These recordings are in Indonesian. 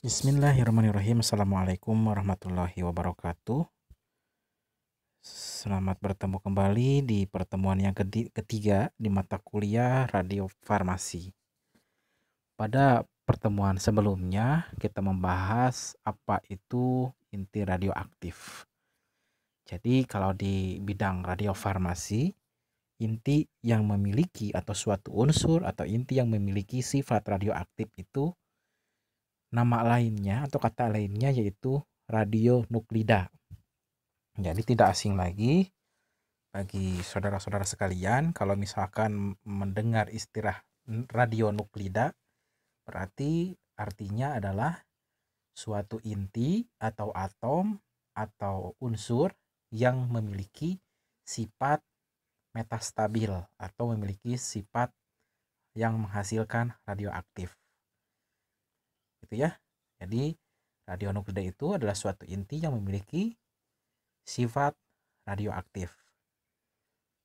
Bismillahirrahmanirrahim. Assalamualaikum warahmatullahi wabarakatuh. Selamat bertemu kembali di pertemuan yang ketiga di mata kuliah Radio Farmasi. Pada pertemuan sebelumnya, kita membahas apa itu inti radioaktif. Jadi, kalau di bidang radio farmasi, inti yang memiliki atau suatu unsur atau inti yang memiliki sifat radioaktif itu nama lainnya atau kata lainnya yaitu radio nuklida. Jadi tidak asing lagi bagi saudara-saudara sekalian kalau misalkan mendengar istilah nuklida, berarti artinya adalah suatu inti atau atom atau unsur yang memiliki sifat metastabil atau memiliki sifat yang menghasilkan radioaktif gitu ya jadi radionuklida itu adalah suatu inti yang memiliki sifat radioaktif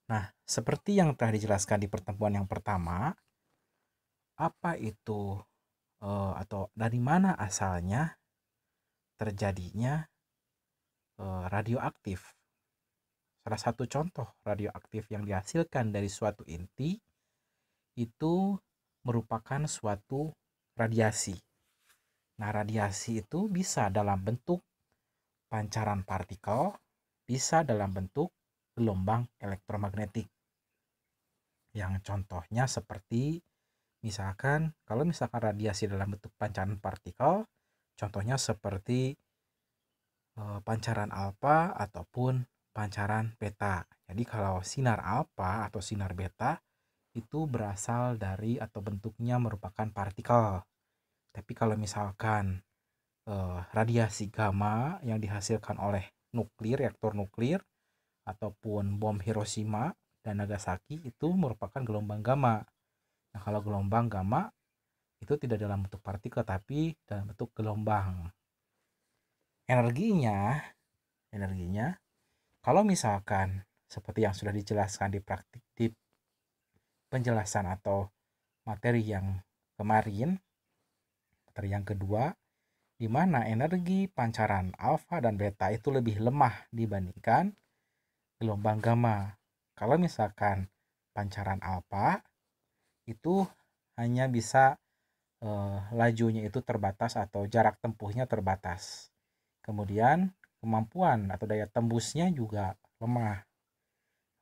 nah seperti yang telah dijelaskan di pertemuan yang pertama apa itu eh, atau dari mana asalnya terjadinya eh, radioaktif salah satu contoh radioaktif yang dihasilkan dari suatu inti itu merupakan suatu radiasi Nah, radiasi itu bisa dalam bentuk pancaran partikel, bisa dalam bentuk gelombang elektromagnetik. Yang contohnya seperti misalkan kalau misalkan radiasi dalam bentuk pancaran partikel, contohnya seperti e, pancaran alfa ataupun pancaran beta. Jadi kalau sinar alfa atau sinar beta itu berasal dari atau bentuknya merupakan partikel tapi kalau misalkan eh, radiasi gamma yang dihasilkan oleh nuklir, reaktor nuklir ataupun bom Hiroshima dan Nagasaki itu merupakan gelombang gamma. Nah, kalau gelombang gamma itu tidak dalam bentuk partikel tapi dalam bentuk gelombang. Energinya energinya kalau misalkan seperti yang sudah dijelaskan di praktik di penjelasan atau materi yang kemarin karakter yang kedua, di mana energi pancaran alfa dan beta itu lebih lemah dibandingkan gelombang gamma. Kalau misalkan pancaran alfa itu hanya bisa eh, lajunya itu terbatas atau jarak tempuhnya terbatas. Kemudian kemampuan atau daya tembusnya juga lemah.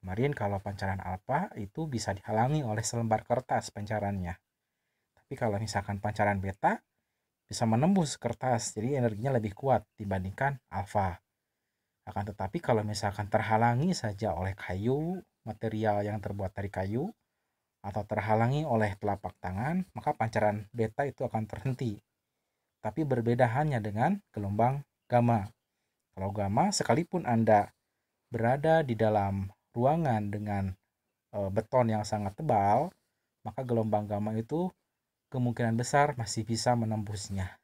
Kemarin kalau pancaran alfa itu bisa dihalangi oleh selembar kertas pancarannya. Tapi kalau misalkan pancaran beta bisa menembus kertas, jadi energinya lebih kuat dibandingkan alfa. Akan tetapi kalau misalkan terhalangi saja oleh kayu, material yang terbuat dari kayu, atau terhalangi oleh telapak tangan, maka pancaran beta itu akan terhenti. Tapi berbeda hanya dengan gelombang gamma. Kalau gamma, sekalipun Anda berada di dalam ruangan dengan e, beton yang sangat tebal, maka gelombang gamma itu kemungkinan besar masih bisa menembusnya.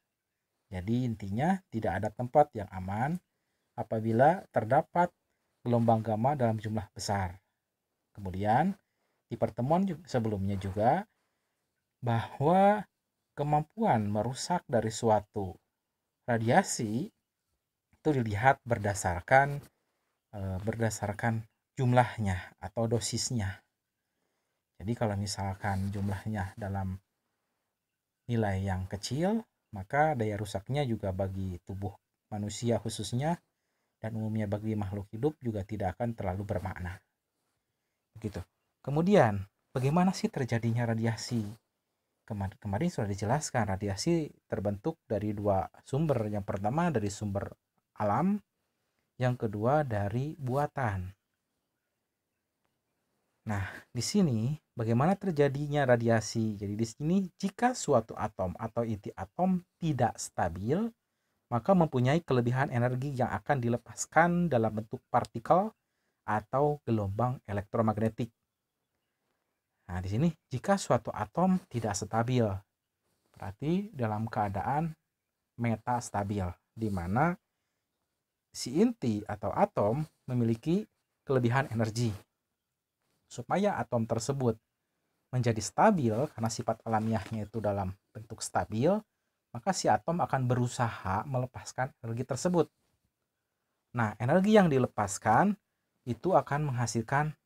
Jadi intinya tidak ada tempat yang aman apabila terdapat gelombang gamma dalam jumlah besar. Kemudian di pertemuan sebelumnya juga bahwa kemampuan merusak dari suatu radiasi itu dilihat berdasarkan eh, berdasarkan jumlahnya atau dosisnya. Jadi kalau misalkan jumlahnya dalam nilai yang kecil, maka daya rusaknya juga bagi tubuh manusia khususnya dan umumnya bagi makhluk hidup juga tidak akan terlalu bermakna. Begitu. Kemudian, bagaimana sih terjadinya radiasi? Kemar kemarin sudah dijelaskan radiasi terbentuk dari dua sumber. Yang pertama dari sumber alam, yang kedua dari buatan. Nah, di sini bagaimana terjadinya radiasi? Jadi di sini jika suatu atom atau inti atom tidak stabil, maka mempunyai kelebihan energi yang akan dilepaskan dalam bentuk partikel atau gelombang elektromagnetik. Nah, di sini jika suatu atom tidak stabil, berarti dalam keadaan metastabil, di mana si inti atau atom memiliki kelebihan energi supaya atom tersebut menjadi stabil karena sifat alamiahnya itu dalam bentuk stabil, maka si atom akan berusaha melepaskan energi tersebut. Nah, energi yang dilepaskan itu akan menghasilkan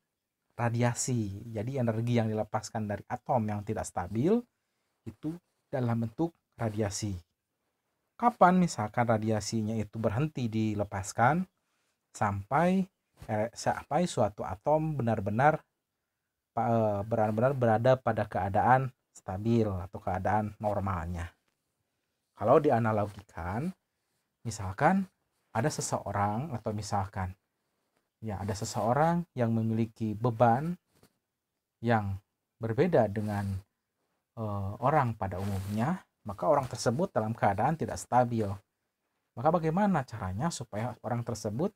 radiasi. Jadi energi yang dilepaskan dari atom yang tidak stabil itu dalam bentuk radiasi. Kapan misalkan radiasinya itu berhenti dilepaskan sampai eh, sampai suatu atom benar-benar Eh, benar-benar berada pada keadaan stabil atau keadaan normalnya. Kalau dianalogikan, misalkan ada seseorang atau misalkan ya ada seseorang yang memiliki beban yang berbeda dengan uh, orang pada umumnya, maka orang tersebut dalam keadaan tidak stabil. Maka bagaimana caranya supaya orang tersebut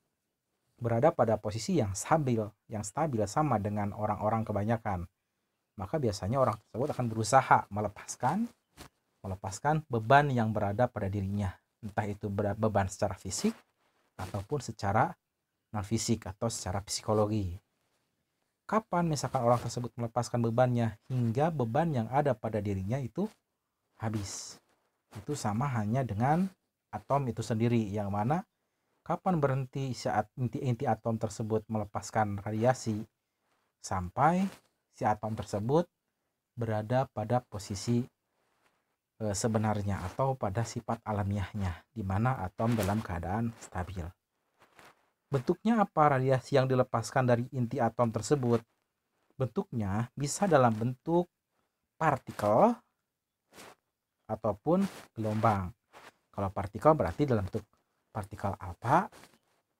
berada pada posisi yang stabil, yang stabil sama dengan orang-orang kebanyakan, maka biasanya orang tersebut akan berusaha melepaskan melepaskan beban yang berada pada dirinya, entah itu beban secara fisik ataupun secara non fisik atau secara psikologi. Kapan misalkan orang tersebut melepaskan bebannya hingga beban yang ada pada dirinya itu habis. Itu sama hanya dengan atom itu sendiri yang mana kapan berhenti saat inti-inti atom tersebut melepaskan radiasi sampai si atom tersebut berada pada posisi e, sebenarnya atau pada sifat alamiahnya di mana atom dalam keadaan stabil. Bentuknya apa radiasi yang dilepaskan dari inti atom tersebut? Bentuknya bisa dalam bentuk partikel ataupun gelombang. Kalau partikel berarti dalam bentuk partikel alfa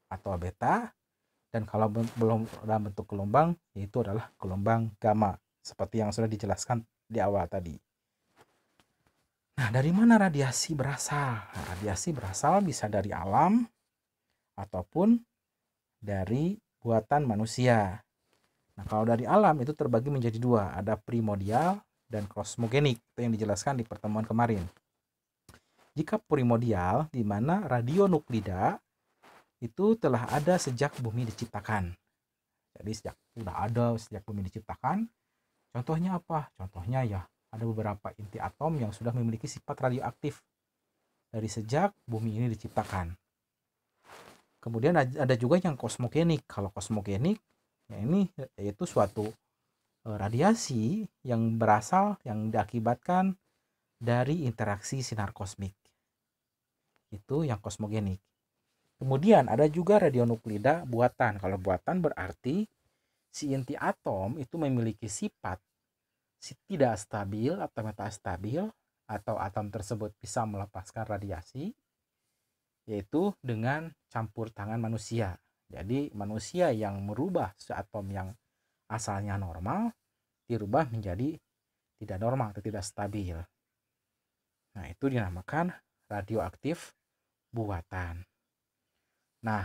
atau beta dan kalau belum dalam bentuk gelombang yaitu adalah gelombang gamma seperti yang sudah dijelaskan di awal tadi. Nah, dari mana radiasi berasal? Nah, radiasi berasal bisa dari alam ataupun dari buatan manusia. Nah, kalau dari alam itu terbagi menjadi dua, ada primordial dan kosmogenik. Itu yang dijelaskan di pertemuan kemarin jika primordial di mana radionuklida itu telah ada sejak bumi diciptakan. Jadi sejak sudah ada sejak bumi diciptakan. Contohnya apa? Contohnya ya ada beberapa inti atom yang sudah memiliki sifat radioaktif dari sejak bumi ini diciptakan. Kemudian ada juga yang kosmogenik. Kalau kosmogenik, ya ini yaitu suatu e, radiasi yang berasal yang diakibatkan dari interaksi sinar kosmik itu yang kosmogenik. Kemudian ada juga radionuklida buatan. Kalau buatan berarti si inti atom itu memiliki sifat si tidak stabil atau metastabil atau atom tersebut bisa melepaskan radiasi yaitu dengan campur tangan manusia. Jadi manusia yang merubah atom yang asalnya normal dirubah menjadi tidak normal atau tidak stabil. Nah, itu dinamakan radioaktif buatan. Nah,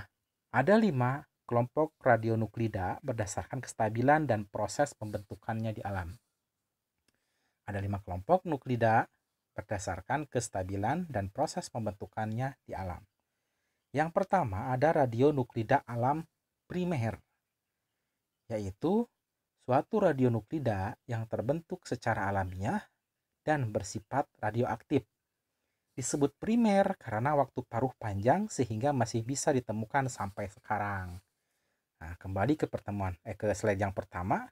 ada lima kelompok radionuklida berdasarkan kestabilan dan proses pembentukannya di alam. Ada lima kelompok nuklida berdasarkan kestabilan dan proses pembentukannya di alam. Yang pertama ada radionuklida alam primer, yaitu suatu radionuklida yang terbentuk secara alamiah dan bersifat radioaktif disebut primer karena waktu paruh panjang sehingga masih bisa ditemukan sampai sekarang. Nah, kembali ke pertemuan eh ke slide yang pertama.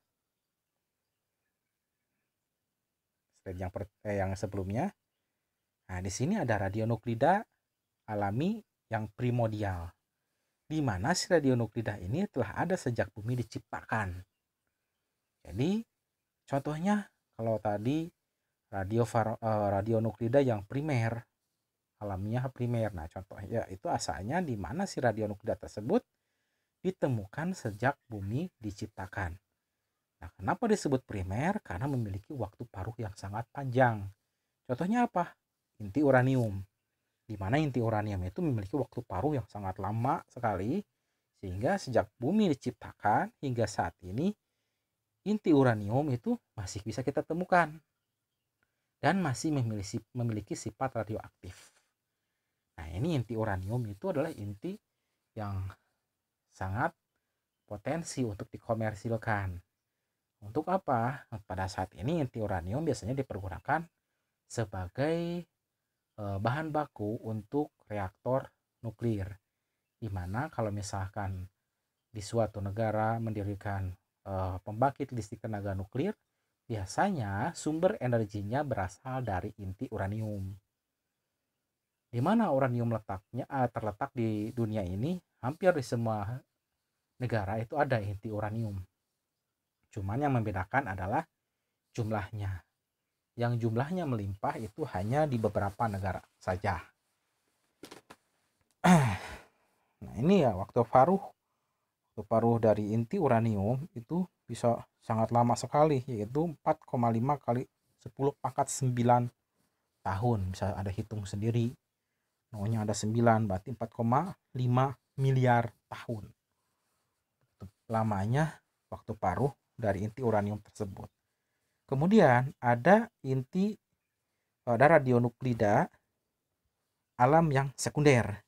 Slide yang per, eh, yang sebelumnya. Nah, di sini ada radionuklida alami yang primordial. Di mana si radionuklida ini telah ada sejak bumi diciptakan. Jadi, contohnya kalau tadi radio eh, radionuklida yang primer alamiah primer. Nah, contohnya itu asalnya di mana si radionuklida tersebut ditemukan sejak bumi diciptakan. Nah, kenapa disebut primer? Karena memiliki waktu paruh yang sangat panjang. Contohnya apa? Inti uranium. Di mana inti uranium itu memiliki waktu paruh yang sangat lama sekali sehingga sejak bumi diciptakan hingga saat ini inti uranium itu masih bisa kita temukan dan masih memiliki, memiliki sifat radioaktif. Nah, ini inti uranium itu adalah inti yang sangat potensi untuk dikomersilkan. Untuk apa? Pada saat ini inti uranium biasanya dipergunakan sebagai e, bahan baku untuk reaktor nuklir. Dimana kalau misalkan di suatu negara mendirikan e, pembangkit listrik tenaga nuklir, biasanya sumber energinya berasal dari inti uranium di mana uranium letaknya eh, terletak di dunia ini hampir di semua negara itu ada inti uranium. Cuman yang membedakan adalah jumlahnya. Yang jumlahnya melimpah itu hanya di beberapa negara saja. Nah ini ya waktu paruh waktu paruh dari inti uranium itu bisa sangat lama sekali yaitu 4,5 kali 10 pangkat 9 tahun bisa ada hitung sendiri nolnya ada 9 berarti 4,5 miliar tahun lamanya waktu paruh dari inti uranium tersebut kemudian ada inti eh, ada radionuklida alam yang sekunder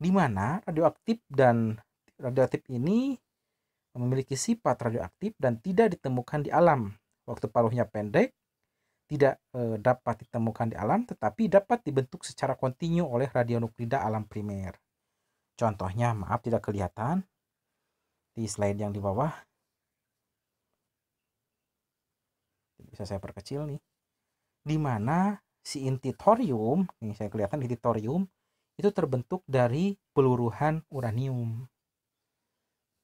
di mana radioaktif dan radioaktif ini memiliki sifat radioaktif dan tidak ditemukan di alam. Waktu paruhnya pendek, tidak e, dapat ditemukan di alam tetapi dapat dibentuk secara kontinu oleh radionuklida alam primer. Contohnya, maaf tidak kelihatan di slide yang di bawah. Bisa saya perkecil nih. Di mana si inti thorium, ini saya kelihatan inti thorium, itu terbentuk dari peluruhan uranium.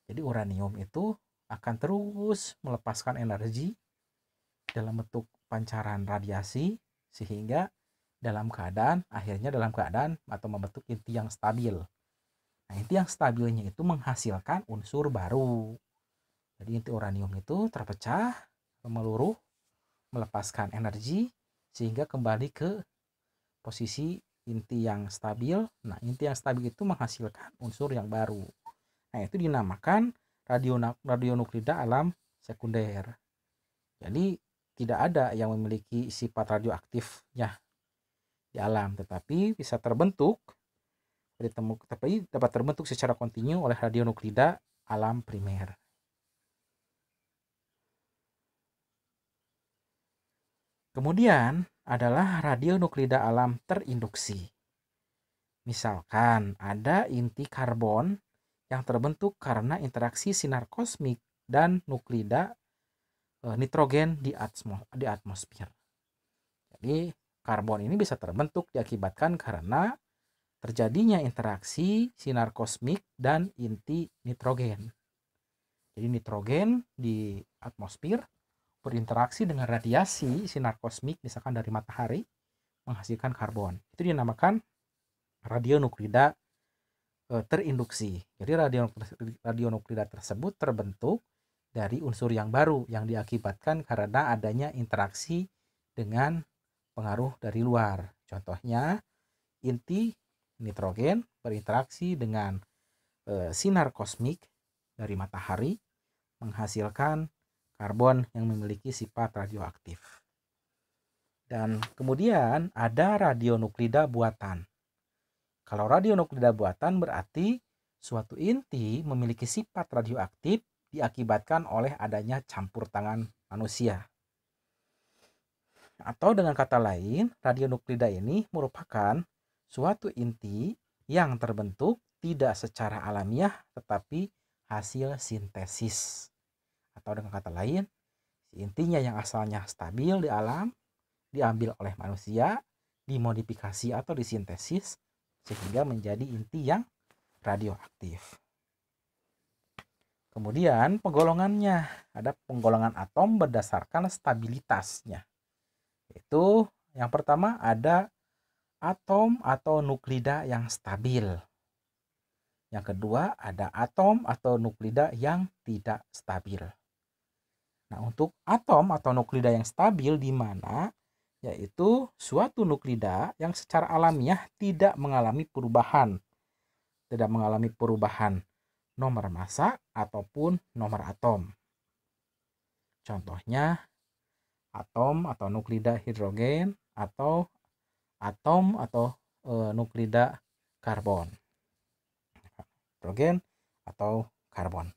Jadi uranium itu akan terus melepaskan energi dalam bentuk pancaran radiasi sehingga dalam keadaan akhirnya dalam keadaan atau membentuk inti yang stabil. Nah, inti yang stabilnya itu menghasilkan unsur baru. Jadi inti uranium itu terpecah, meluruh, melepaskan energi sehingga kembali ke posisi inti yang stabil. Nah, inti yang stabil itu menghasilkan unsur yang baru. Nah, itu dinamakan radionuklida alam sekunder. Jadi tidak ada yang memiliki sifat radioaktifnya di alam, tetapi bisa terbentuk tapi dapat terbentuk secara kontinu oleh radionuklida alam primer. Kemudian adalah radionuklida alam terinduksi. Misalkan ada inti karbon yang terbentuk karena interaksi sinar kosmik dan nuklida Eh, nitrogen di di atmosfer. Jadi karbon ini bisa terbentuk diakibatkan karena terjadinya interaksi sinar kosmik dan inti nitrogen. Jadi nitrogen di atmosfer berinteraksi dengan radiasi sinar kosmik misalkan dari matahari menghasilkan karbon. Itu dinamakan radionuklida eh, terinduksi. Jadi radionuklida tersebut terbentuk dari unsur yang baru yang diakibatkan karena adanya interaksi dengan pengaruh dari luar. Contohnya, inti nitrogen berinteraksi dengan e, sinar kosmik dari matahari menghasilkan karbon yang memiliki sifat radioaktif. Dan kemudian ada radionuklida buatan. Kalau radionuklida buatan berarti suatu inti memiliki sifat radioaktif diakibatkan oleh adanya campur tangan manusia. Atau dengan kata lain, radionuklida ini merupakan suatu inti yang terbentuk tidak secara alamiah tetapi hasil sintesis. Atau dengan kata lain, intinya yang asalnya stabil di alam diambil oleh manusia, dimodifikasi atau disintesis sehingga menjadi inti yang radioaktif. Kemudian penggolongannya, ada penggolongan atom berdasarkan stabilitasnya. Itu yang pertama ada atom atau nuklida yang stabil. Yang kedua ada atom atau nuklida yang tidak stabil. Nah, untuk atom atau nuklida yang stabil di mana yaitu suatu nuklida yang secara alamiah tidak mengalami perubahan. Tidak mengalami perubahan nomor massa ataupun nomor atom. Contohnya atom atau nuklida hidrogen atau atom atau e, nuklida karbon. Hidrogen atau karbon.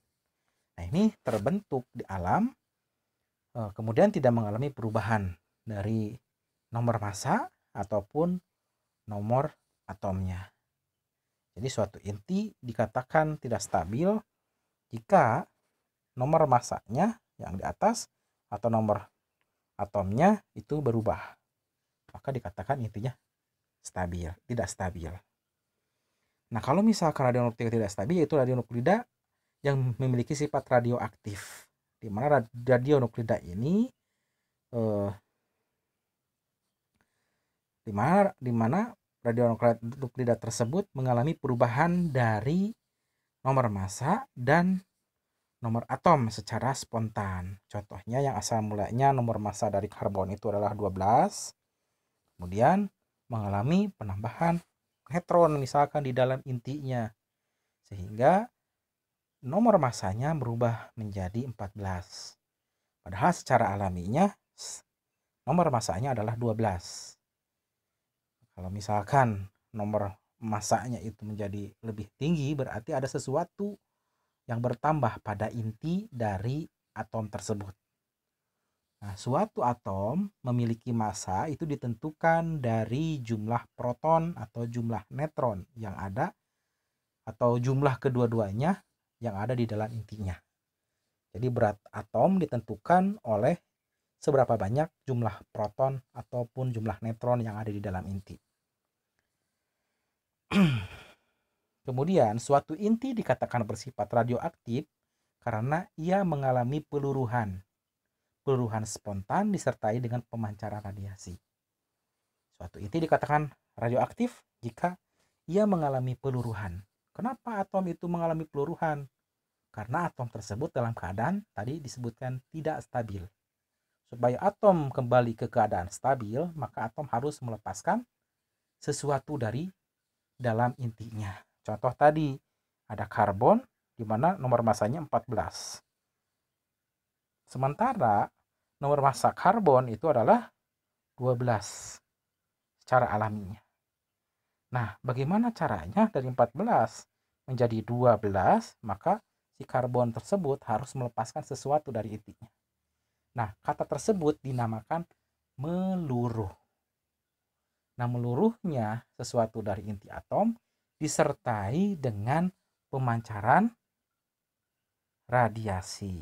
Nah, ini terbentuk di alam e, kemudian tidak mengalami perubahan dari nomor massa ataupun nomor atomnya. Jadi suatu inti dikatakan tidak stabil jika nomor masanya yang di atas atau nomor atomnya itu berubah. Maka dikatakan intinya stabil, tidak stabil. Nah, kalau misalkan radionuklida tidak stabil yaitu radio nuklida yang memiliki sifat radioaktif. Di mana radio nuklida ini eh, di di mana nuklida tersebut mengalami perubahan dari nomor massa dan nomor atom secara spontan. Contohnya yang asal mulanya nomor massa dari karbon itu adalah 12, kemudian mengalami penambahan elektron misalkan di dalam intinya. Sehingga nomor massanya berubah menjadi 14. Padahal secara alaminya nomor massanya adalah 12. Kalau misalkan nomor masanya itu menjadi lebih tinggi, berarti ada sesuatu yang bertambah pada inti dari atom tersebut. Nah, suatu atom memiliki massa itu ditentukan dari jumlah proton atau jumlah netron yang ada atau jumlah kedua-duanya yang ada di dalam intinya. Jadi berat atom ditentukan oleh seberapa banyak jumlah proton ataupun jumlah netron yang ada di dalam inti. Kemudian, suatu inti dikatakan bersifat radioaktif karena ia mengalami peluruhan. Peluruhan spontan disertai dengan pemancaran radiasi. Suatu inti dikatakan radioaktif jika ia mengalami peluruhan. Kenapa atom itu mengalami peluruhan? Karena atom tersebut dalam keadaan tadi disebutkan tidak stabil Supaya atom kembali ke keadaan stabil, maka atom harus melepaskan sesuatu dari dalam intinya. Contoh tadi, ada karbon di mana nomor masanya 14. Sementara nomor massa karbon itu adalah 12 secara alaminya. Nah, bagaimana caranya dari 14 menjadi 12, maka si karbon tersebut harus melepaskan sesuatu dari intinya. Nah, kata tersebut dinamakan meluruh. Nah, meluruhnya sesuatu dari inti atom disertai dengan pemancaran radiasi.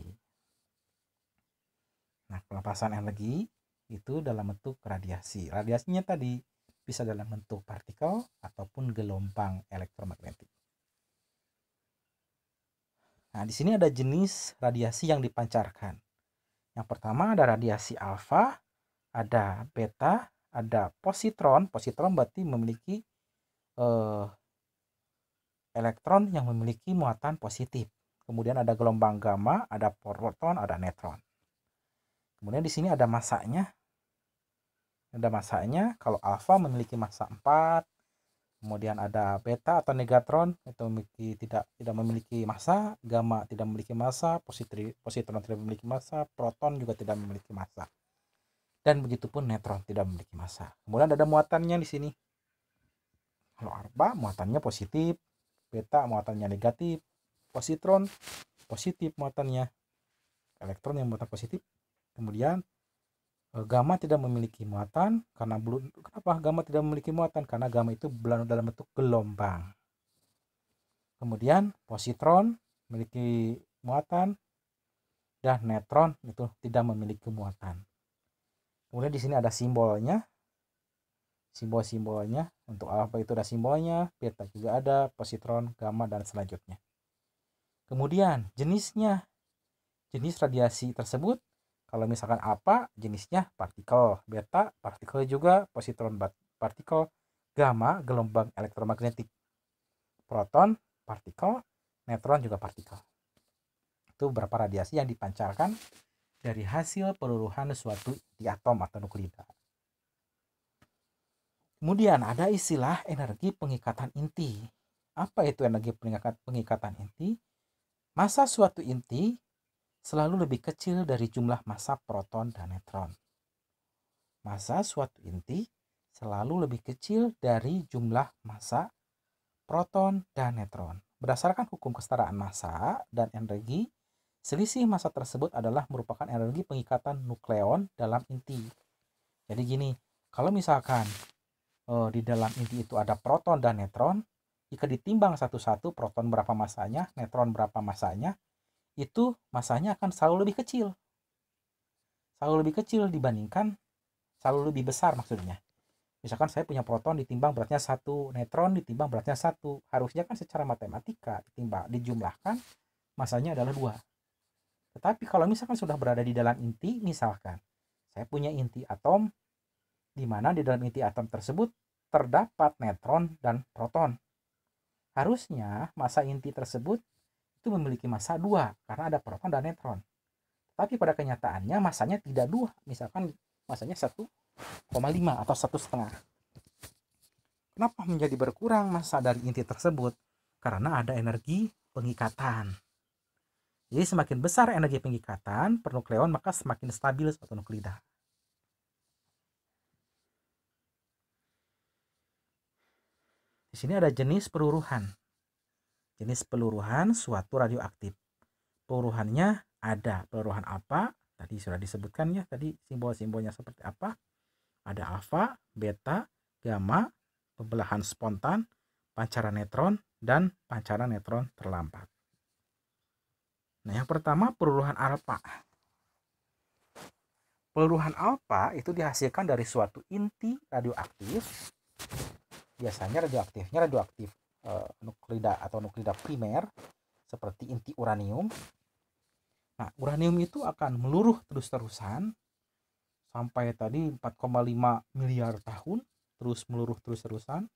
Nah, pelepasan energi itu dalam bentuk radiasi. Radiasinya tadi bisa dalam bentuk partikel ataupun gelombang elektromagnetik. Nah, di sini ada jenis radiasi yang dipancarkan. Yang pertama ada radiasi alfa, ada beta, ada positron. Positron berarti memiliki eh, elektron yang memiliki muatan positif. Kemudian ada gelombang gamma, ada proton, ada netron. Kemudian di sini ada masanya. Ada masanya, kalau alfa memiliki massa 4, kemudian ada beta atau negatron itu memiliki tidak tidak memiliki massa gamma tidak memiliki massa positri positron tidak memiliki massa proton juga tidak memiliki massa dan begitupun netron tidak memiliki massa kemudian ada muatannya di sini kalau arba muatannya positif beta muatannya negatif positron positif muatannya elektron yang muatan positif kemudian Eh, gamma tidak memiliki muatan karena belum kenapa gamma tidak memiliki muatan karena gamma itu dalam bentuk gelombang kemudian positron memiliki muatan dan netron itu tidak memiliki muatan kemudian di sini ada simbolnya simbol-simbolnya untuk apa itu ada simbolnya beta juga ada positron gamma dan selanjutnya kemudian jenisnya jenis radiasi tersebut kalau misalkan apa jenisnya partikel, beta partikel juga, positron partikel, gamma gelombang elektromagnetik, proton partikel, neutron juga partikel. Itu berapa radiasi yang dipancarkan dari hasil peluruhan suatu di atom atau nuklida. Kemudian ada istilah energi pengikatan inti. Apa itu energi pengikatan inti? masa suatu inti selalu lebih kecil dari jumlah massa proton dan neutron. Massa suatu inti selalu lebih kecil dari jumlah massa proton dan neutron. Berdasarkan hukum kesetaraan massa dan energi, selisih massa tersebut adalah merupakan energi pengikatan nukleon dalam inti. Jadi gini, kalau misalkan eh, di dalam inti itu ada proton dan neutron, jika ditimbang satu-satu proton berapa masanya, neutron berapa masanya, itu masanya akan selalu lebih kecil. Selalu lebih kecil dibandingkan selalu lebih besar maksudnya. Misalkan saya punya proton ditimbang beratnya satu, netron ditimbang beratnya satu. Harusnya kan secara matematika ditimbang dijumlahkan masanya adalah dua. Tetapi kalau misalkan sudah berada di dalam inti, misalkan saya punya inti atom, di mana di dalam inti atom tersebut terdapat netron dan proton. Harusnya masa inti tersebut itu memiliki massa dua karena ada proton dan neutron. Tapi pada kenyataannya masanya tidak dua, misalkan masanya 1,5 atau satu setengah. Kenapa menjadi berkurang massa dari inti tersebut? Karena ada energi pengikatan. Jadi semakin besar energi pengikatan per nukleon maka semakin stabil suatu nuklida. Di sini ada jenis peruruhan jenis peluruhan suatu radioaktif. Peluruhannya ada. Peluruhan apa? Tadi sudah disebutkan ya, tadi simbol-simbolnya seperti apa? Ada alfa, beta, gamma, pembelahan spontan, pancaran netron, dan pancaran netron terlambat. Nah, yang pertama peluruhan alfa. Peluruhan alfa itu dihasilkan dari suatu inti radioaktif. Biasanya radioaktifnya radioaktif Eh, nuklida atau nuklida primer seperti inti uranium. Nah, uranium itu akan meluruh terus-terusan sampai tadi 4,5 miliar tahun terus meluruh terus-terusan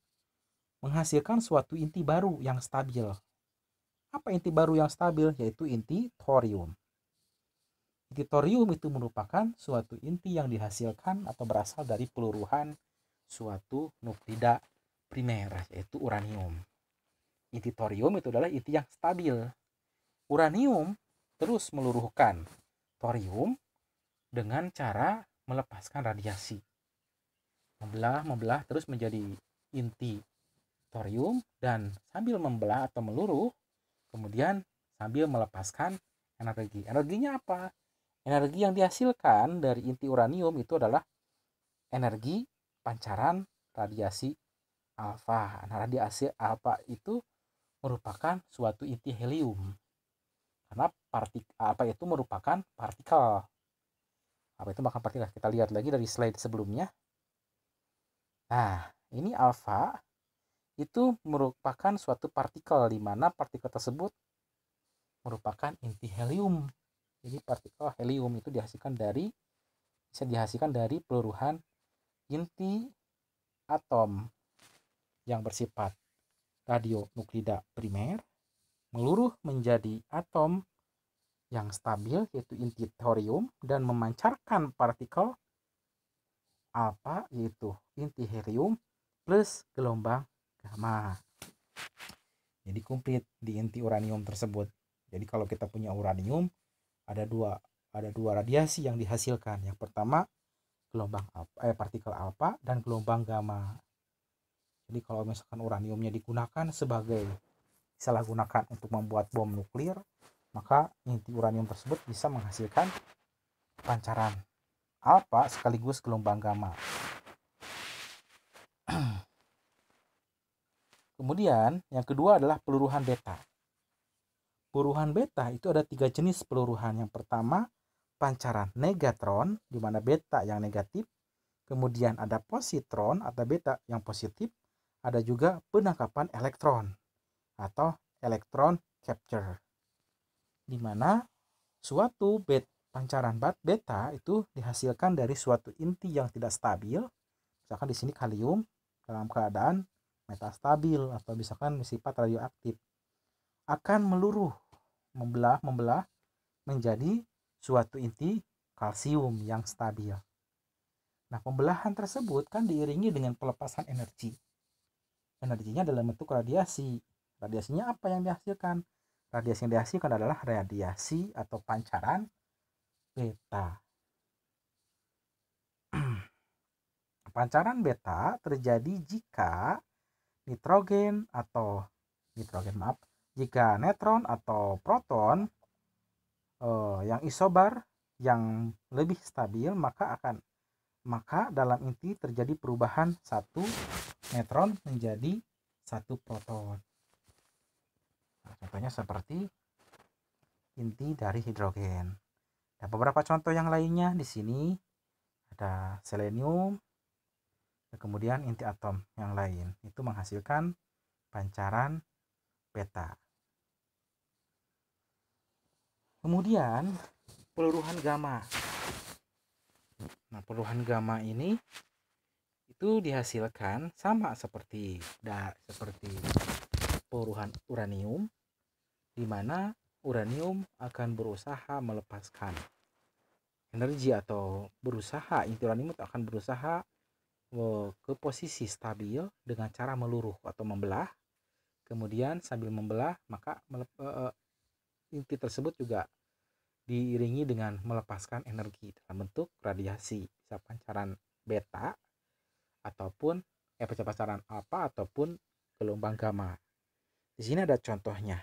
menghasilkan suatu inti baru yang stabil. Apa inti baru yang stabil? Yaitu inti thorium. Inti thorium itu merupakan suatu inti yang dihasilkan atau berasal dari peluruhan suatu nuklida primer yaitu uranium. Inti thorium itu adalah inti yang stabil. Uranium terus meluruhkan thorium dengan cara melepaskan radiasi. Membelah, membelah terus menjadi inti thorium dan sambil membelah atau meluruh kemudian sambil melepaskan energi. Energinya apa? Energi yang dihasilkan dari inti uranium itu adalah energi pancaran radiasi alfa. Nah, radiasi alfa itu merupakan suatu inti helium karena partik apa itu merupakan partikel apa itu makan partikel kita lihat lagi dari slide sebelumnya nah ini alfa itu merupakan suatu partikel di mana partikel tersebut merupakan inti helium jadi partikel helium itu dihasilkan dari bisa dihasilkan dari peluruhan inti atom yang bersifat radionuklida primer meluruh menjadi atom yang stabil yaitu inti thorium dan memancarkan partikel alfa yaitu inti helium plus gelombang gamma. Jadi komplit di inti uranium tersebut. Jadi kalau kita punya uranium ada dua ada dua radiasi yang dihasilkan. Yang pertama gelombang alpha, eh, partikel alfa dan gelombang gamma. Jadi kalau misalkan uraniumnya digunakan sebagai salah gunakan untuk membuat bom nuklir, maka inti uranium tersebut bisa menghasilkan pancaran alfa sekaligus gelombang gamma. Kemudian yang kedua adalah peluruhan beta. Peluruhan beta itu ada tiga jenis peluruhan. Yang pertama pancaran negatron, di mana beta yang negatif. Kemudian ada positron atau beta yang positif ada juga penangkapan elektron atau elektron capture. Di mana suatu bet pancaran beta itu dihasilkan dari suatu inti yang tidak stabil. Misalkan di sini kalium dalam keadaan metastabil atau misalkan bersifat radioaktif akan meluruh, membelah, membelah menjadi suatu inti kalsium yang stabil. Nah, pembelahan tersebut kan diiringi dengan pelepasan energi energinya dalam bentuk radiasi. Radiasinya apa yang dihasilkan? Radiasi yang dihasilkan adalah radiasi atau pancaran beta. pancaran beta terjadi jika nitrogen atau nitrogen maaf, jika netron atau proton eh, yang isobar yang lebih stabil maka akan maka dalam inti terjadi perubahan satu netron menjadi satu proton. Nah, contohnya seperti inti dari hidrogen. Dan beberapa contoh yang lainnya di sini ada selenium, kemudian inti atom yang lain. Itu menghasilkan pancaran beta. Kemudian peluruhan gamma. Nah, peluruhan gamma ini itu dihasilkan sama seperti da, seperti peruhan uranium di mana uranium akan berusaha melepaskan energi atau berusaha uranium akan berusaha e, ke posisi stabil dengan cara meluruh atau membelah kemudian sambil membelah maka e, e, inti tersebut juga diiringi dengan melepaskan energi dalam bentuk radiasi bisa pancaran beta ataupun eh, pasaran apa ataupun gelombang gamma. Di sini ada contohnya.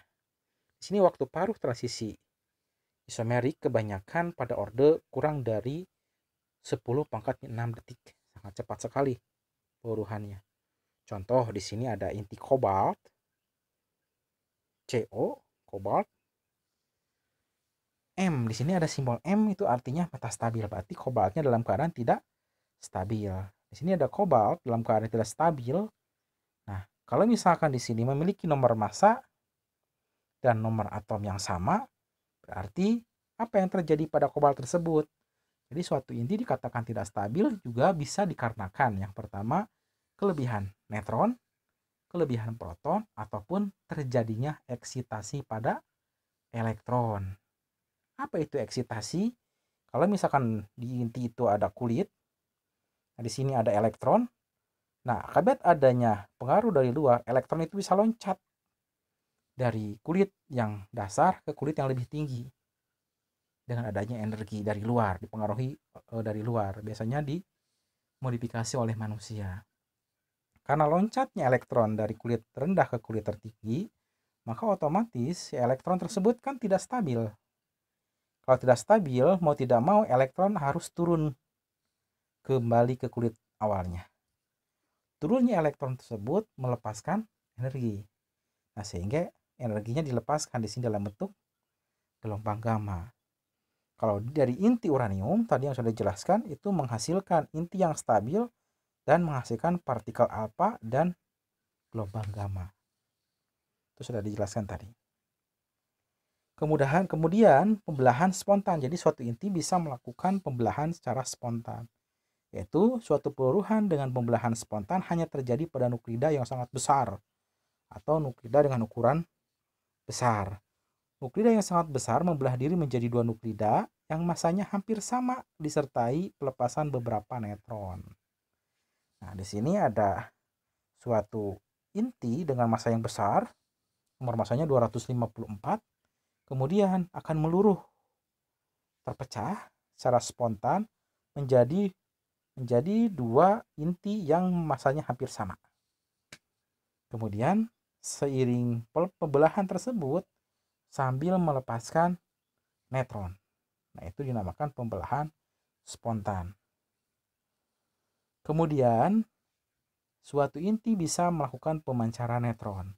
Di sini waktu paruh transisi isomerik kebanyakan pada orde kurang dari 10 pangkat 6 detik. Sangat cepat sekali peruruhannya. Contoh di sini ada inti kobalt CO kobalt M di sini ada simbol M itu artinya metastabil berarti kobaltnya dalam keadaan tidak stabil. Di sini ada kobalt dalam keadaan tidak stabil. Nah, kalau misalkan di sini memiliki nomor massa dan nomor atom yang sama, berarti apa yang terjadi pada kobalt tersebut? Jadi suatu inti dikatakan tidak stabil juga bisa dikarenakan yang pertama kelebihan netron, kelebihan proton, ataupun terjadinya eksitasi pada elektron. Apa itu eksitasi? Kalau misalkan di inti itu ada kulit, Nah, di sini ada elektron. Nah, akibat adanya pengaruh dari luar, elektron itu bisa loncat dari kulit yang dasar ke kulit yang lebih tinggi dengan adanya energi dari luar, dipengaruhi eh, dari luar. Biasanya dimodifikasi oleh manusia. Karena loncatnya elektron dari kulit rendah ke kulit tertinggi, maka otomatis elektron tersebut kan tidak stabil. Kalau tidak stabil, mau tidak mau elektron harus turun kembali ke kulit awalnya. Turunnya elektron tersebut melepaskan energi. Nah, sehingga energinya dilepaskan di sini dalam bentuk gelombang gamma. Kalau dari inti uranium tadi yang sudah dijelaskan itu menghasilkan inti yang stabil dan menghasilkan partikel alfa dan gelombang gamma. Itu sudah dijelaskan tadi. Kemudahan kemudian pembelahan spontan. Jadi suatu inti bisa melakukan pembelahan secara spontan yaitu suatu peluruhan dengan pembelahan spontan hanya terjadi pada nuklida yang sangat besar atau nuklida dengan ukuran besar. Nuklida yang sangat besar membelah diri menjadi dua nuklida yang masanya hampir sama disertai pelepasan beberapa netron. Nah, di sini ada suatu inti dengan massa yang besar, nomor massanya 254, kemudian akan meluruh terpecah secara spontan menjadi menjadi dua inti yang masanya hampir sama. Kemudian, seiring pembelahan tersebut, sambil melepaskan netron. Nah, itu dinamakan pembelahan spontan. Kemudian, suatu inti bisa melakukan pemancaran netron.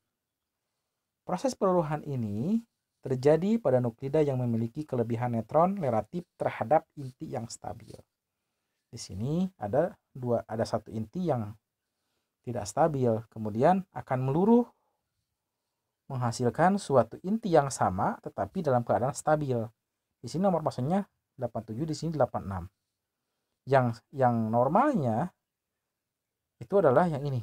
Proses peluruhan ini terjadi pada nuklida yang memiliki kelebihan netron relatif terhadap inti yang stabil di sini ada dua ada satu inti yang tidak stabil kemudian akan meluruh menghasilkan suatu inti yang sama tetapi dalam keadaan stabil di sini nomor masuknya 87 di sini 86 yang yang normalnya itu adalah yang ini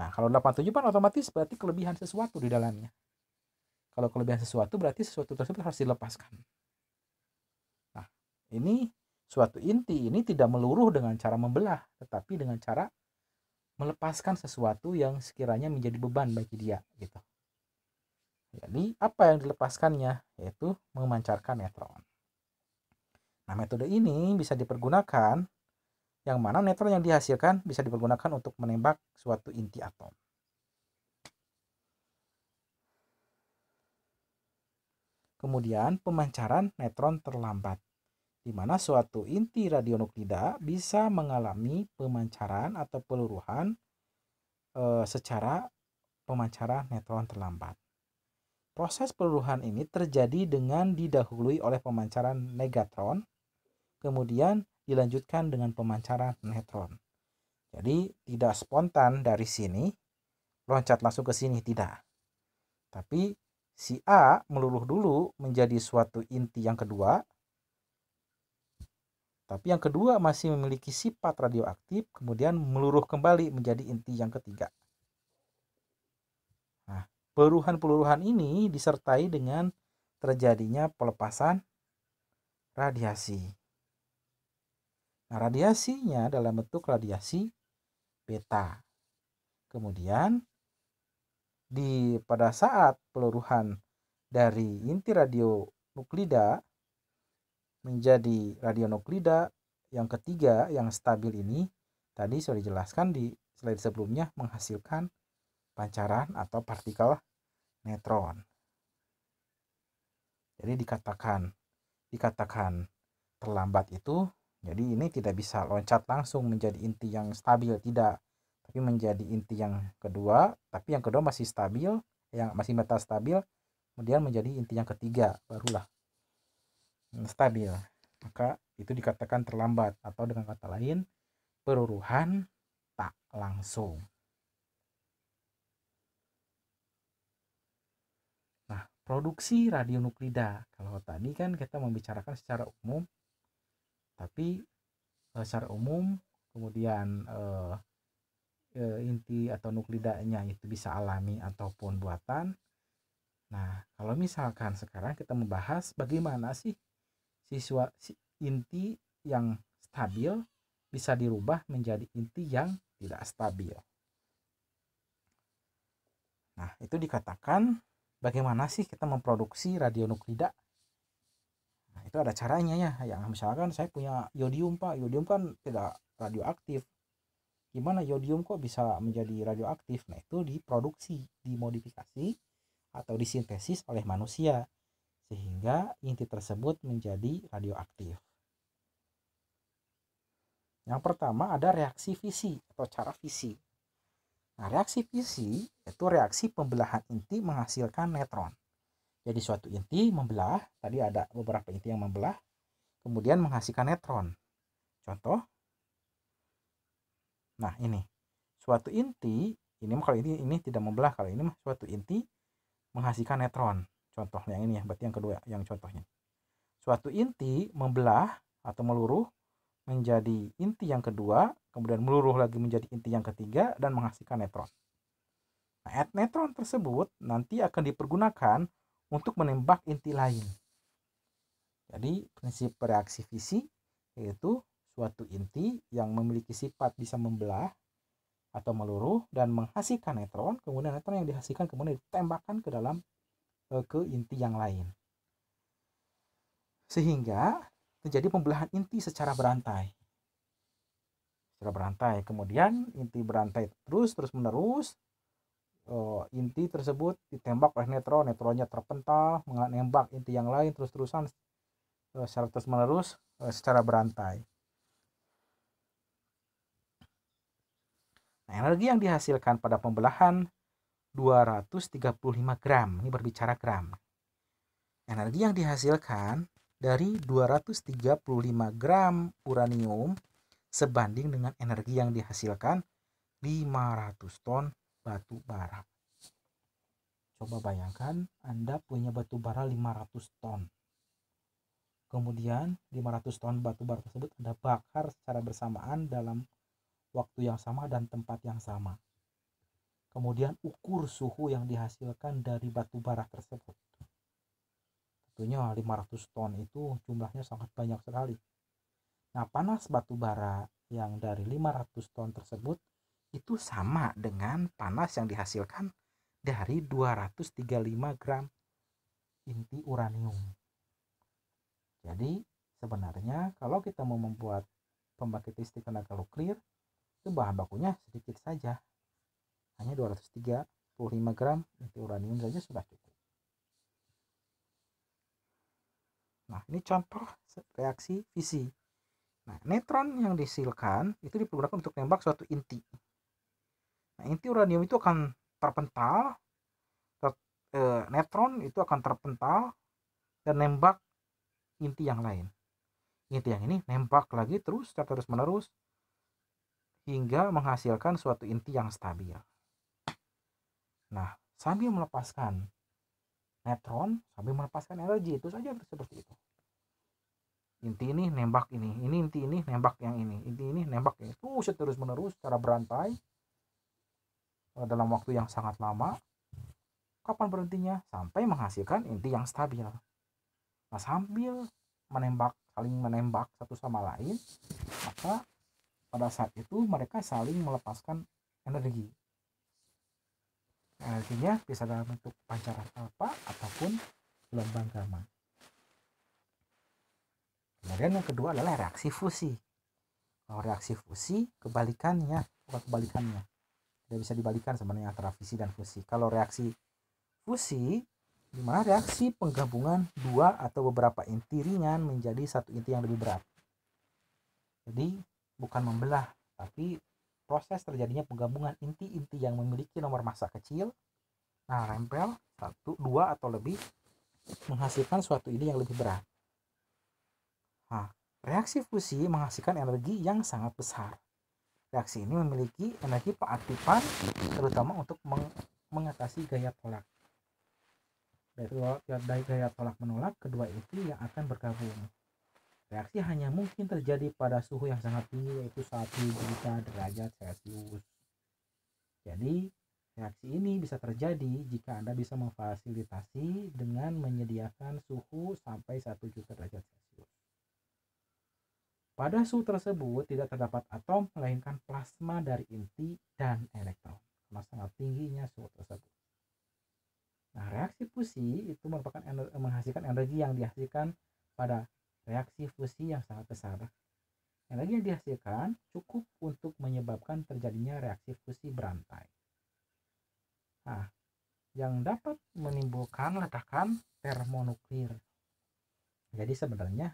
nah kalau 87 kan otomatis berarti kelebihan sesuatu di dalamnya kalau kelebihan sesuatu berarti sesuatu tersebut harus dilepaskan nah ini suatu inti ini tidak meluruh dengan cara membelah, tetapi dengan cara melepaskan sesuatu yang sekiranya menjadi beban bagi dia gitu. Jadi apa yang dilepaskannya yaitu memancarkan netron. Nah, metode ini bisa dipergunakan yang mana netron yang dihasilkan bisa dipergunakan untuk menembak suatu inti atom. Kemudian pemancaran netron terlambat di mana suatu inti radionuklida bisa mengalami pemancaran atau peluruhan e, secara pemancaran neutron terlambat. Proses peluruhan ini terjadi dengan didahului oleh pemancaran negatron, kemudian dilanjutkan dengan pemancaran neutron. Jadi tidak spontan dari sini, loncat langsung ke sini, tidak. Tapi si A meluruh dulu menjadi suatu inti yang kedua, tapi yang kedua masih memiliki sifat radioaktif, kemudian meluruh kembali menjadi inti yang ketiga. Nah, peluruhan-peluruhan ini disertai dengan terjadinya pelepasan radiasi. Nah, radiasinya dalam bentuk radiasi beta. Kemudian di pada saat peluruhan dari inti radio nuklida menjadi radionuklida yang ketiga yang stabil ini tadi sudah dijelaskan di slide sebelumnya menghasilkan pancaran atau partikel neutron Jadi dikatakan dikatakan terlambat itu jadi ini tidak bisa loncat langsung menjadi inti yang stabil tidak tapi menjadi inti yang kedua tapi yang kedua masih stabil yang masih metastabil kemudian menjadi inti yang ketiga barulah stabil maka itu dikatakan terlambat atau dengan kata lain peruruhan tak langsung nah produksi radionuklida kalau tadi kan kita membicarakan secara umum tapi eh, secara umum kemudian eh, eh inti atau nuklidanya itu bisa alami ataupun buatan. Nah, kalau misalkan sekarang kita membahas bagaimana sih siswa inti yang stabil bisa dirubah menjadi inti yang tidak stabil. Nah, itu dikatakan bagaimana sih kita memproduksi radionuklida? Nah, itu ada caranya ya. Ya, misalkan saya punya yodium, Pak. Yodium kan tidak radioaktif. Gimana yodium kok bisa menjadi radioaktif? Nah, itu diproduksi, dimodifikasi atau disintesis oleh manusia sehingga inti tersebut menjadi radioaktif. Yang pertama ada reaksi fisi atau cara fisi. Nah, reaksi fisi itu reaksi pembelahan inti menghasilkan netron. Jadi suatu inti membelah, tadi ada beberapa inti yang membelah, kemudian menghasilkan netron. Contoh, nah ini suatu inti ini kalau ini ini tidak membelah kalau ini suatu inti menghasilkan netron contoh yang ini ya berarti yang kedua yang contohnya suatu inti membelah atau meluruh menjadi inti yang kedua kemudian meluruh lagi menjadi inti yang ketiga dan menghasilkan netron nah, netron tersebut nanti akan dipergunakan untuk menembak inti lain jadi prinsip reaksi fisi yaitu suatu inti yang memiliki sifat bisa membelah atau meluruh dan menghasilkan netron kemudian netron yang dihasilkan kemudian ditembakkan ke dalam ke inti yang lain. Sehingga terjadi pembelahan inti secara berantai. Secara berantai. Kemudian inti berantai terus terus menerus eh, inti tersebut ditembak oleh netron, netronnya terpental, menembak inti yang lain terus-terusan eh, secara terus-menerus eh, secara berantai. Nah, energi yang dihasilkan pada pembelahan 235 gram. Ini berbicara gram. Energi yang dihasilkan dari 235 gram uranium sebanding dengan energi yang dihasilkan 500 ton batu bara. Coba bayangkan Anda punya batu bara 500 ton. Kemudian 500 ton batu bara tersebut Anda bakar secara bersamaan dalam waktu yang sama dan tempat yang sama kemudian ukur suhu yang dihasilkan dari batu bara tersebut. Tentunya 500 ton itu jumlahnya sangat banyak sekali. Nah, panas batu bara yang dari 500 ton tersebut itu sama dengan panas yang dihasilkan dari 235 gram inti uranium. Jadi, sebenarnya kalau kita mau membuat pembangkit listrik tenaga nuklir, itu bahan bakunya sedikit saja, hanya 235 gram inti uranium saja sudah cukup nah ini contoh reaksi fisi nah netron yang disilkan itu dipergunakan untuk nembak suatu inti nah inti uranium itu akan terpental eh, netron itu akan terpental dan nembak inti yang lain inti yang ini nembak lagi terus terus menerus hingga menghasilkan suatu inti yang stabil Nah, sambil melepaskan netron, sambil melepaskan energi itu saja seperti itu. Inti ini nembak ini, ini inti ini nembak yang ini, inti ini nembak yang itu terus menerus secara berantai eh, dalam waktu yang sangat lama. Kapan berhentinya? Sampai menghasilkan inti yang stabil. Nah, sambil menembak, saling menembak satu sama lain, maka pada saat itu mereka saling melepaskan energi artinya bisa dalam bentuk pancaran alfa ataupun gelombang gamma. Kemudian yang kedua adalah reaksi fusi. Kalau reaksi fusi kebalikannya, bukan kebalikannya. dia bisa dibalikan sebenarnya antara fusi dan fusi. Kalau reaksi fusi di mana reaksi penggabungan dua atau beberapa inti ringan menjadi satu inti yang lebih berat. Jadi bukan membelah, tapi proses terjadinya penggabungan inti-inti yang memiliki nomor massa kecil nah rempel satu dua atau lebih menghasilkan suatu ide yang lebih berat nah, reaksi fusi menghasilkan energi yang sangat besar reaksi ini memiliki energi peaktifan terutama untuk meng mengatasi gaya tolak dari gaya tolak menolak kedua inti yang akan bergabung Reaksi hanya mungkin terjadi pada suhu yang sangat tinggi yaitu 1 juta derajat Celcius. Jadi, reaksi ini bisa terjadi jika Anda bisa memfasilitasi dengan menyediakan suhu sampai 1 juta derajat Celcius. Pada suhu tersebut tidak terdapat atom melainkan plasma dari inti dan elektron karena sangat tingginya suhu tersebut. Nah, reaksi fusi itu merupakan ener menghasilkan energi yang dihasilkan pada reaksi fusi yang sangat besar. Energi yang dihasilkan cukup untuk menyebabkan terjadinya reaksi fusi berantai. Nah, yang dapat menimbulkan ledakan termonuklir. Jadi sebenarnya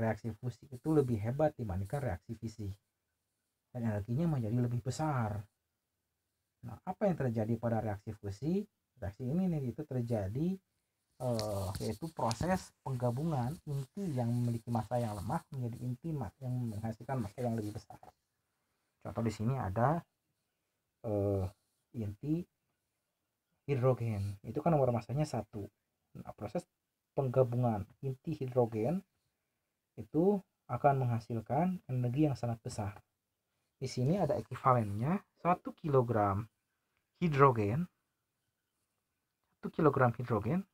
reaksi fusi itu lebih hebat dibandingkan reaksi fisi. Dan energinya menjadi lebih besar. Nah, apa yang terjadi pada reaksi fusi? Reaksi ini nih itu terjadi uh, yaitu proses penggabungan inti yang memiliki massa yang lemah menjadi inti yang menghasilkan massa yang lebih besar. Contoh di sini ada uh, inti hidrogen. Itu kan nomor massanya satu. Nah, proses penggabungan inti hidrogen itu akan menghasilkan energi yang sangat besar. Di sini ada ekivalennya 1 kg hidrogen 1 kg hidrogen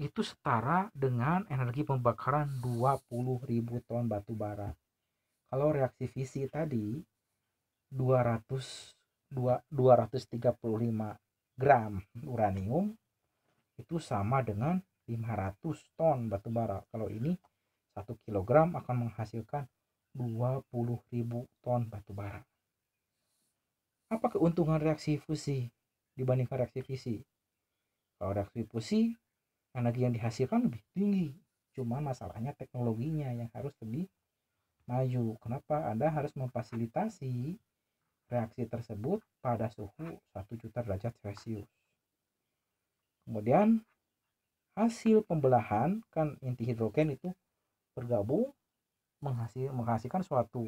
itu setara dengan energi pembakaran 20.000 ton batu bara. Kalau reaksi fisi tadi 200 2, 235 gram uranium itu sama dengan 500 ton batu bara. Kalau ini 1 kg akan menghasilkan 20.000 ton batu bara. Apa keuntungan reaksi fusi dibandingkan reaksi fisi? Kalau reaksi fusi energi yang dihasilkan lebih tinggi cuma masalahnya teknologinya yang harus lebih maju kenapa anda harus memfasilitasi reaksi tersebut pada suhu 1 juta derajat celcius kemudian hasil pembelahan kan inti hidrogen itu bergabung menghasil, menghasilkan suatu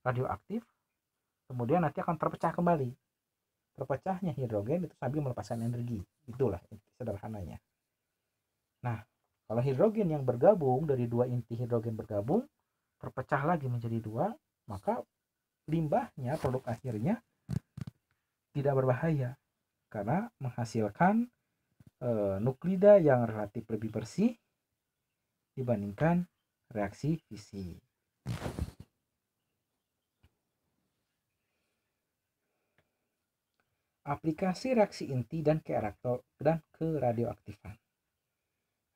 radioaktif kemudian nanti akan terpecah kembali terpecahnya hidrogen itu sambil melepaskan energi itulah sederhananya Nah, kalau hidrogen yang bergabung dari dua inti hidrogen bergabung terpecah lagi menjadi dua, maka limbahnya, produk akhirnya tidak berbahaya karena menghasilkan e, eh, nuklida yang relatif lebih bersih dibandingkan reaksi fisi. Aplikasi reaksi inti dan ke dan radioaktifan.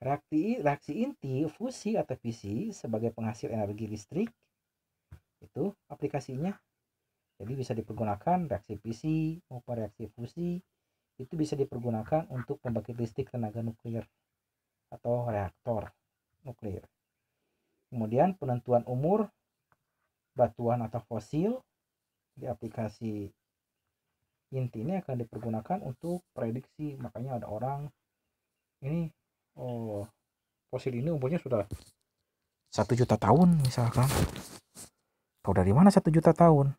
Reaksi, reaksi inti fusi atau fisi sebagai penghasil energi listrik itu aplikasinya. Jadi bisa dipergunakan reaksi fisi maupun reaksi fusi itu bisa dipergunakan untuk pembangkit listrik tenaga nuklir atau reaktor nuklir. Kemudian penentuan umur batuan atau fosil di aplikasi inti ini akan dipergunakan untuk prediksi makanya ada orang ini oh fosil ini umurnya sudah satu juta tahun misalkan tahu dari mana satu juta tahun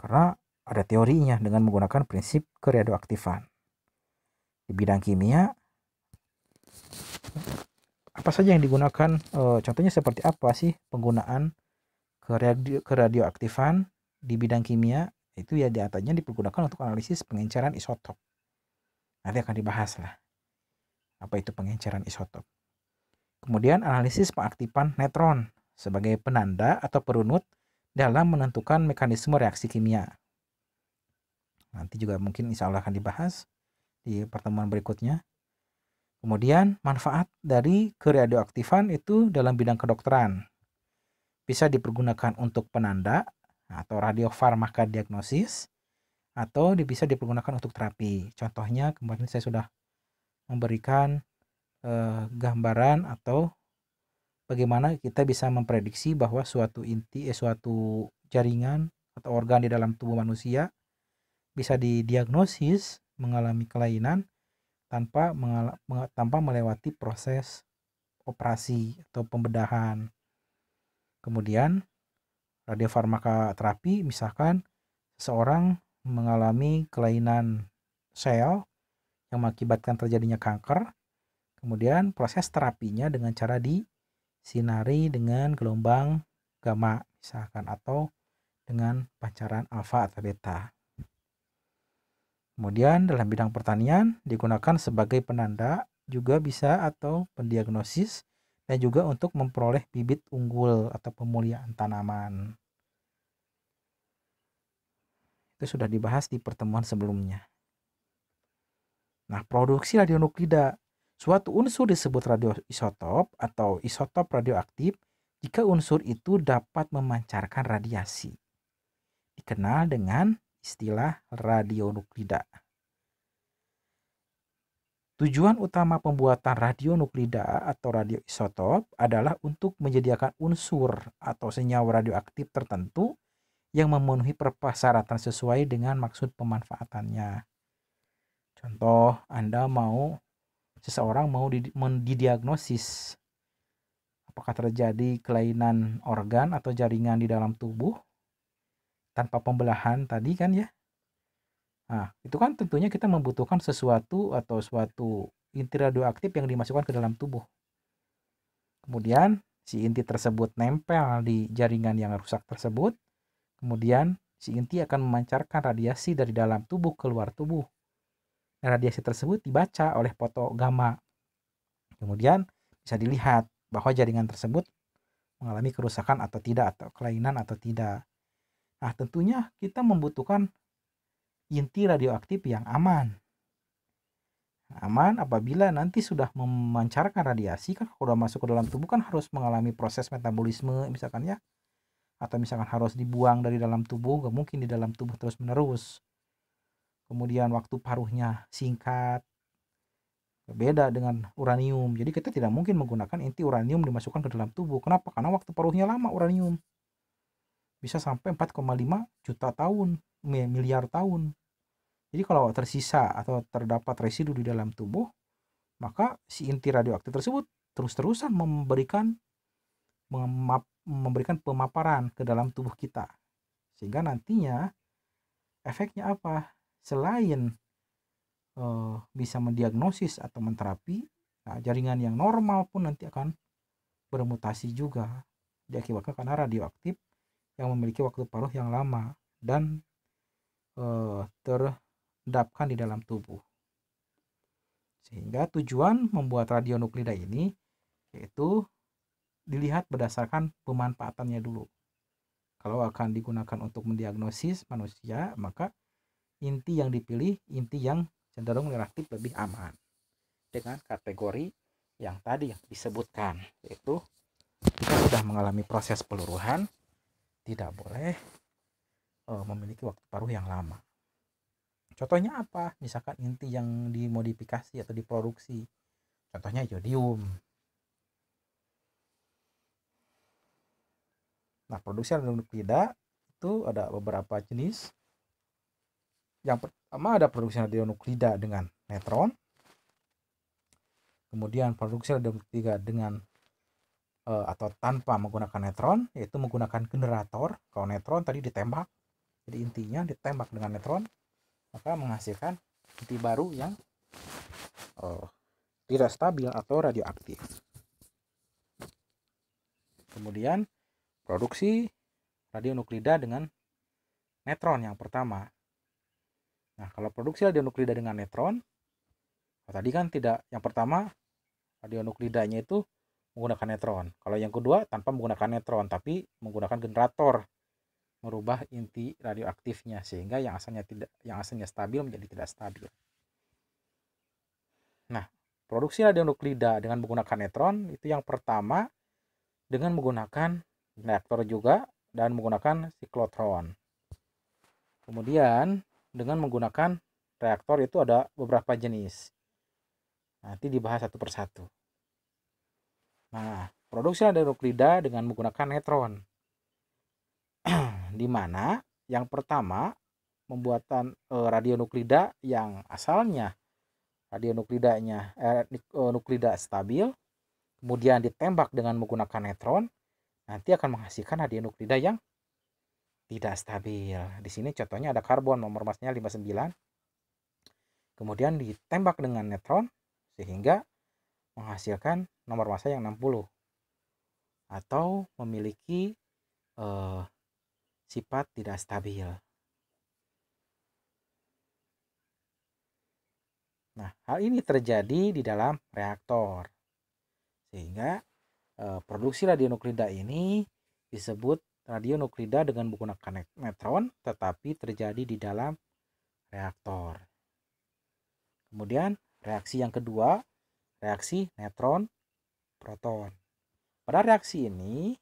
karena ada teorinya dengan menggunakan prinsip keradioaktifan di bidang kimia apa saja yang digunakan e, contohnya seperti apa sih penggunaan keradio, keradioaktifan di bidang kimia itu ya di atasnya dipergunakan untuk analisis pengencaran isotop nanti akan dibahas lah apa itu pengenceran isotop? Kemudian analisis pengaktifan netron sebagai penanda atau perunut dalam menentukan mekanisme reaksi kimia. Nanti juga mungkin insya Allah akan dibahas di pertemuan berikutnya. Kemudian manfaat dari keradioaktifan itu dalam bidang kedokteran. Bisa dipergunakan untuk penanda atau radiofarmaka diagnosis atau bisa dipergunakan untuk terapi. Contohnya kemarin saya sudah memberikan eh, gambaran atau bagaimana kita bisa memprediksi bahwa suatu inti eh, suatu jaringan atau organ di dalam tubuh manusia bisa didiagnosis mengalami kelainan tanpa mengala, tanpa melewati proses operasi atau pembedahan. Kemudian terapi, misalkan seseorang mengalami kelainan sel yang mengakibatkan terjadinya kanker. Kemudian proses terapinya dengan cara disinari dengan gelombang gamma misalkan atau dengan pancaran alfa atau beta. Kemudian dalam bidang pertanian digunakan sebagai penanda juga bisa atau pendiagnosis dan juga untuk memperoleh bibit unggul atau pemuliaan tanaman. Itu sudah dibahas di pertemuan sebelumnya. Nah, produksi radionuklida. Suatu unsur disebut radioisotop atau isotop radioaktif jika unsur itu dapat memancarkan radiasi. Dikenal dengan istilah radionuklida. Tujuan utama pembuatan radionuklida atau radioisotop adalah untuk menyediakan unsur atau senyawa radioaktif tertentu yang memenuhi persyaratan sesuai dengan maksud pemanfaatannya. Contoh, Anda mau seseorang mau didiagnosis apakah terjadi kelainan organ atau jaringan di dalam tubuh tanpa pembelahan tadi kan ya. Nah, itu kan tentunya kita membutuhkan sesuatu atau suatu inti radioaktif yang dimasukkan ke dalam tubuh. Kemudian si inti tersebut nempel di jaringan yang rusak tersebut. Kemudian si inti akan memancarkan radiasi dari dalam tubuh ke luar tubuh radiasi tersebut dibaca oleh foto gamma. Kemudian bisa dilihat bahwa jaringan tersebut mengalami kerusakan atau tidak atau kelainan atau tidak. Nah, tentunya kita membutuhkan inti radioaktif yang aman. Aman apabila nanti sudah memancarkan radiasi kan kalau masuk ke dalam tubuh kan harus mengalami proses metabolisme misalkan ya atau misalkan harus dibuang dari dalam tubuh nggak mungkin di dalam tubuh terus menerus kemudian waktu paruhnya singkat beda dengan uranium jadi kita tidak mungkin menggunakan inti uranium dimasukkan ke dalam tubuh kenapa karena waktu paruhnya lama uranium bisa sampai 4,5 juta tahun miliar tahun jadi kalau tersisa atau terdapat residu di dalam tubuh maka si inti radioaktif tersebut terus-terusan memberikan memap, memberikan pemaparan ke dalam tubuh kita sehingga nantinya efeknya apa selain eh, bisa mendiagnosis atau menterapi, nah, jaringan yang normal pun nanti akan bermutasi juga diakibatkan karena radioaktif yang memiliki waktu paruh yang lama dan eh, terdapkan di dalam tubuh. Sehingga tujuan membuat radionuklida ini yaitu dilihat berdasarkan pemanfaatannya dulu. Kalau akan digunakan untuk mendiagnosis manusia, maka inti yang dipilih inti yang cenderung relatif lebih aman dengan kategori yang tadi yang disebutkan yaitu kita sudah mengalami proses peluruhan tidak boleh uh, memiliki waktu paruh yang lama contohnya apa misalkan inti yang dimodifikasi atau diproduksi contohnya yodium nah produksi tidak itu ada beberapa jenis yang pertama ada produksi radionuklida dengan netron kemudian produksi radionuklida dengan eh, atau tanpa menggunakan netron yaitu menggunakan generator kalau netron tadi ditembak jadi intinya ditembak dengan netron maka menghasilkan inti baru yang eh, tidak stabil atau radioaktif kemudian produksi radionuklida dengan netron yang pertama Nah, kalau produksi radionuklida dengan netron, tadi kan tidak yang pertama radionuklidanya itu menggunakan netron. Kalau yang kedua tanpa menggunakan netron tapi menggunakan generator merubah inti radioaktifnya sehingga yang asalnya tidak yang asalnya stabil menjadi tidak stabil. Nah, produksi radionuklida dengan menggunakan netron itu yang pertama dengan menggunakan reaktor juga dan menggunakan siklotron. Kemudian dengan menggunakan reaktor itu ada beberapa jenis. Nanti dibahas satu persatu. Nah, produksi ada nuklida dengan menggunakan netron. di mana yang pertama pembuatan e, eh, radionuklida yang asalnya radionuklidanya e, nuklida eh, eh, stabil kemudian ditembak dengan menggunakan netron nanti akan menghasilkan radionuklida yang tidak stabil. Di sini contohnya ada karbon nomor masnya 59. Kemudian ditembak dengan netron sehingga menghasilkan nomor massa yang 60 atau memiliki eh, sifat tidak stabil. Nah, hal ini terjadi di dalam reaktor. Sehingga eh, produksi radionuklida ini disebut nuklida dengan menggunakan neutron tetapi terjadi di dalam reaktor. Kemudian reaksi yang kedua, reaksi neutron proton. Pada reaksi ini,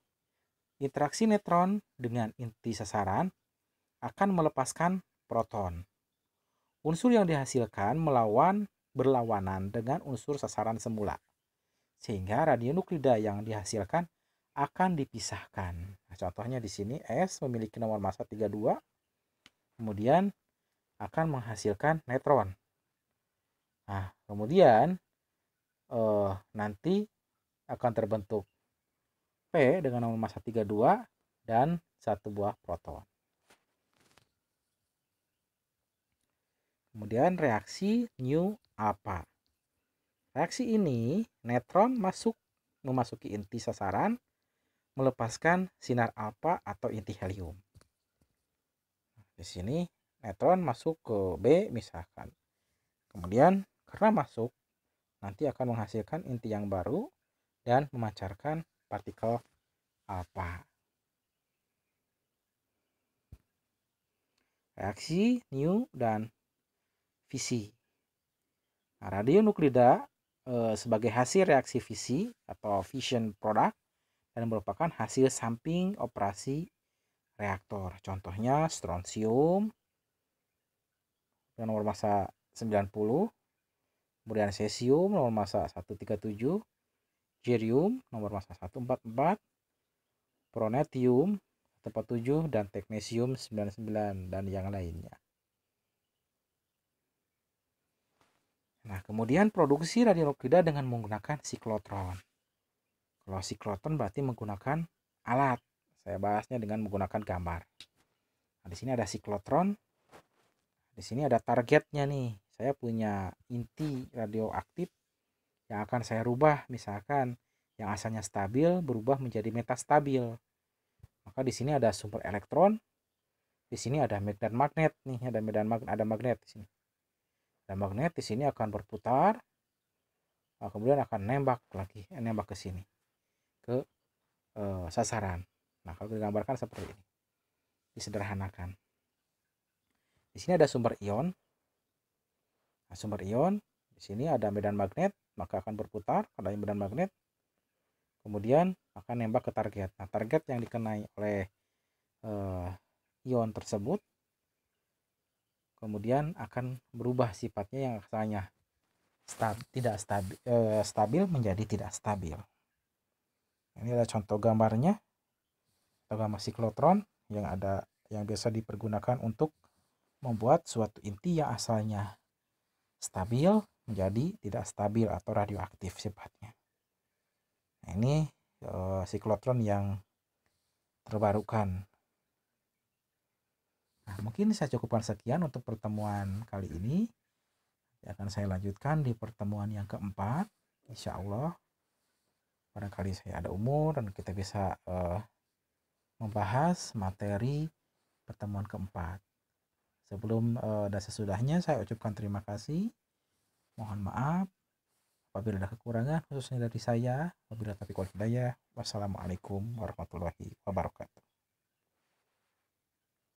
interaksi neutron dengan inti sasaran akan melepaskan proton. Unsur yang dihasilkan melawan berlawanan dengan unsur sasaran semula. Sehingga radionuklida yang dihasilkan akan dipisahkan. Nah, contohnya di sini S memiliki nomor massa 32, kemudian akan menghasilkan netron. Nah, kemudian eh, nanti akan terbentuk P dengan nomor massa 32 dan satu buah proton. Kemudian reaksi new apa? Reaksi ini netron masuk memasuki inti sasaran melepaskan sinar alfa atau inti helium. Di sini netron masuk ke B misalkan. Kemudian karena masuk nanti akan menghasilkan inti yang baru dan memancarkan partikel alfa. Reaksi new dan fisi. Nah, radionuklida eh, sebagai hasil reaksi fisi atau fission product dan merupakan hasil samping operasi reaktor. Contohnya strontium nomor massa 90, kemudian cesium nomor massa 137, jerium nomor massa 144, pronetium 147 dan teknesium 99 dan yang lainnya. Nah, kemudian produksi radionuklida dengan menggunakan siklotron. Kalau sikloton berarti menggunakan alat. Saya bahasnya dengan menggunakan gambar. Nah, di sini ada siklotron. Di sini ada targetnya nih. Saya punya inti radioaktif yang akan saya rubah. Misalkan yang asalnya stabil berubah menjadi metastabil. Maka di sini ada sumber elektron. Di sini ada medan magnet nih, ada medan magnet, ada magnet di sini. Ada magnet di sini akan berputar. Nah, kemudian akan nembak lagi, nembak ke sini ke e, sasaran. Nah, kalau digambarkan seperti ini. Disederhanakan. Di sini ada sumber ion. Nah, sumber ion, di sini ada medan magnet, maka akan berputar pada medan magnet. Kemudian akan nembak ke target. Nah, target yang dikenai oleh e, ion tersebut kemudian akan berubah sifatnya yang asalnya stab, tidak stabil, eh, stabil menjadi tidak stabil ini adalah contoh gambarnya atau gambar siklotron yang ada yang biasa dipergunakan untuk membuat suatu inti yang asalnya stabil menjadi tidak stabil atau radioaktif sifatnya. Nah, ini e, siklotron yang terbarukan. Nah, mungkin saya cukupkan sekian untuk pertemuan kali ini. akan saya lanjutkan di pertemuan yang keempat, insya Allah barangkali saya ada umur dan kita bisa uh, membahas materi pertemuan keempat. Sebelum uh, dan sesudahnya saya ucapkan terima kasih. Mohon maaf apabila ada kekurangan khususnya dari saya. tapi kalau tidak hidayah. Wassalamualaikum warahmatullahi wabarakatuh.